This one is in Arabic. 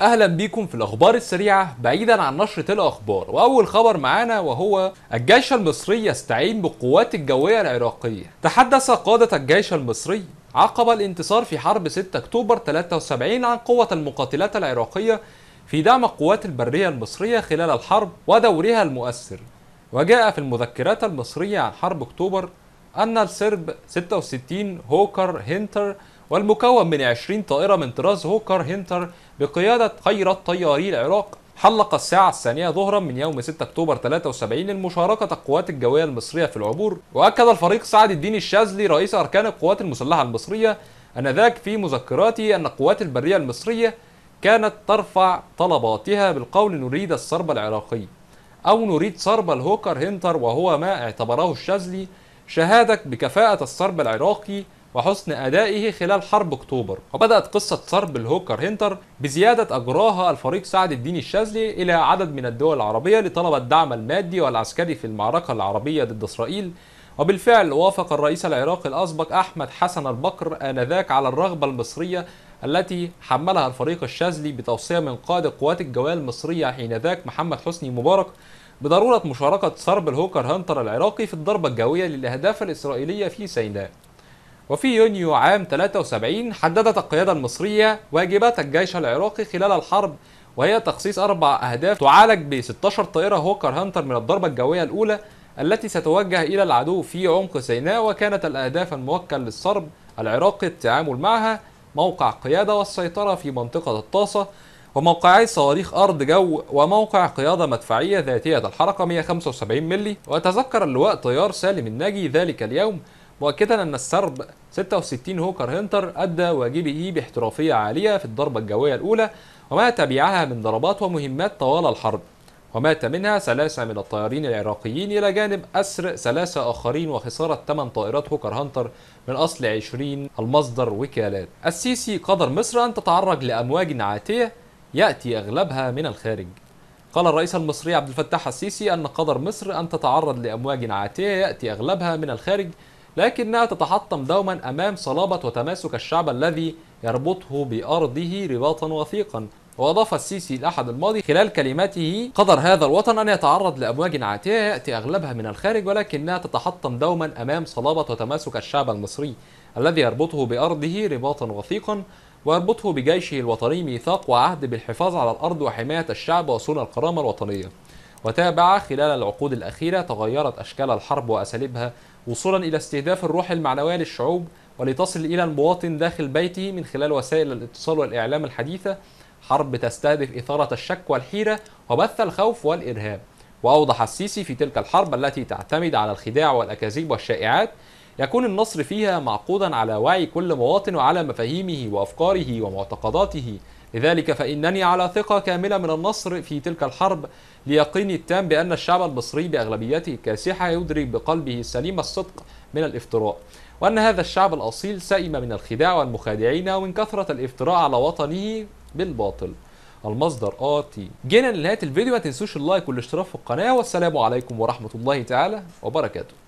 اهلا بيكم في الاخبار السريعه بعيدا عن نشره الاخبار واول خبر معانا وهو الجيش المصري يستعين بالقوات الجويه العراقيه تحدث قاده الجيش المصري عقب الانتصار في حرب 6 اكتوبر 73 عن قوه المقاتلات العراقيه في دعم القوات البريه المصريه خلال الحرب ودورها المؤثر وجاء في المذكرات المصريه عن حرب اكتوبر ان السرب 66 هوكر هنتر والمكون من 20 طائرة من طراز هوكر هنتر بقيادة خير طياري العراق حلق الساعة الثانية ظهرا من يوم 6 أكتوبر 73 لمشاركة القوات الجوية المصرية في العبور وأكد الفريق سعد الدين الشاذلي رئيس أركان القوات المسلحة المصرية أنذاك في مذكراته أن القوات البرية المصرية كانت ترفع طلباتها بالقول نريد الصرب العراقي أو نريد صرب الهوكر هنتر وهو ما اعتبره الشاذلي شهادة بكفاءة الصرب العراقي وحسن أدائه خلال حرب أكتوبر وبدأت قصة صرب الهوكر هنتر بزيادة أجراها الفريق سعد الدين الشاذلي إلى عدد من الدول العربية لطلب الدعم المادي والعسكري في المعركة العربية ضد إسرائيل وبالفعل وافق الرئيس العراقي الأسبق أحمد حسن البكر آنذاك على الرغبة المصرية التي حملها الفريق الشاذلي بتوصية من قائد قوات الجوية المصرية حينذاك محمد حسني مبارك بضرورة مشاركة صرب الهوكر هانتر العراقي في الضربة الجوية للأهداف الإسرائيلية في سيناء وفي يونيو عام 73 حددت القيادة المصرية واجبات الجيش العراقي خلال الحرب وهي تخصيص أربع أهداف تعالج ب 16 طائرة هوكر هانتر من الضربة الجوية الأولى التي ستوجه إلى العدو في عمق سيناء وكانت الأهداف الموكل للصرب العراقي التعامل معها موقع قيادة والسيطرة في منطقة الطاسة وموقعي صواريخ أرض جو وموقع قيادة مدفعية ذاتية الحركة 175 ملي وتذكر اللواء طيار سالم الناجي ذلك اليوم مؤكدا أن السرب 66 هوكر هنتر أدى واجبه باحترافية عالية في الضربة الجوية الأولى وما تبعها من ضربات ومهمات طوال الحرب ومات منها ثلاثة من الطيارين العراقيين إلى جانب أسر ثلاثة آخرين وخسارة 8 طائرات هوكر هانتر من أصل 20 المصدر وكالات السيسي قدر مصر أن تتعرض لأمواج عاتية يأتي أغلبها من الخارج قال الرئيس المصري عبد الفتاح السيسي أن قدر مصر أن تتعرض لأمواج عاتية يأتي أغلبها من الخارج لكنها تتحطم دوما أمام صلابة وتماسك الشعب الذي يربطه بأرضه رباطا وثيقا وأضاف السيسي الأحد الماضي خلال كلمته قدر هذا الوطن أن يتعرض لأمواج عاتية يأتي أغلبها من الخارج ولكنها تتحطم دوما أمام صلابة وتماسك الشعب المصري الذي يربطه بأرضه رباطا وثيقا ويربطه بجيشه الوطني ميثاق وعهد بالحفاظ على الأرض وحماية الشعب وصون الكرامة الوطنية وتابع خلال العقود الأخيرة تغيرت أشكال الحرب وأساليبها وصولا إلى استهداف الروح المعنوية للشعوب ولتصل إلى المواطن داخل بيته من خلال وسائل الاتصال والإعلام الحديثة حرب تستهدف إثارة الشك والحيرة وبث الخوف والإرهاب وأوضح السيسي في تلك الحرب التي تعتمد على الخداع والأكاذيب والشائعات يكون النصر فيها معقودا على وعي كل مواطن وعلى مفاهيمه وأفكاره ومعتقداته لذلك فإنني على ثقة كاملة من النصر في تلك الحرب ليقيني التام بأن الشعب المصري بأغلبيته الكاسحة يدرك بقلبه السليم الصدق من الافتراء وأن هذا الشعب الأصيل سئم من الخداع والمخادعين ومن كثرة الافتراء على وطنه بالباطل المصدر آتي جينا لنهاية الفيديو ما تنسوش اللايك والاشتراك في القناة والسلام عليكم ورحمة الله تعالى وبركاته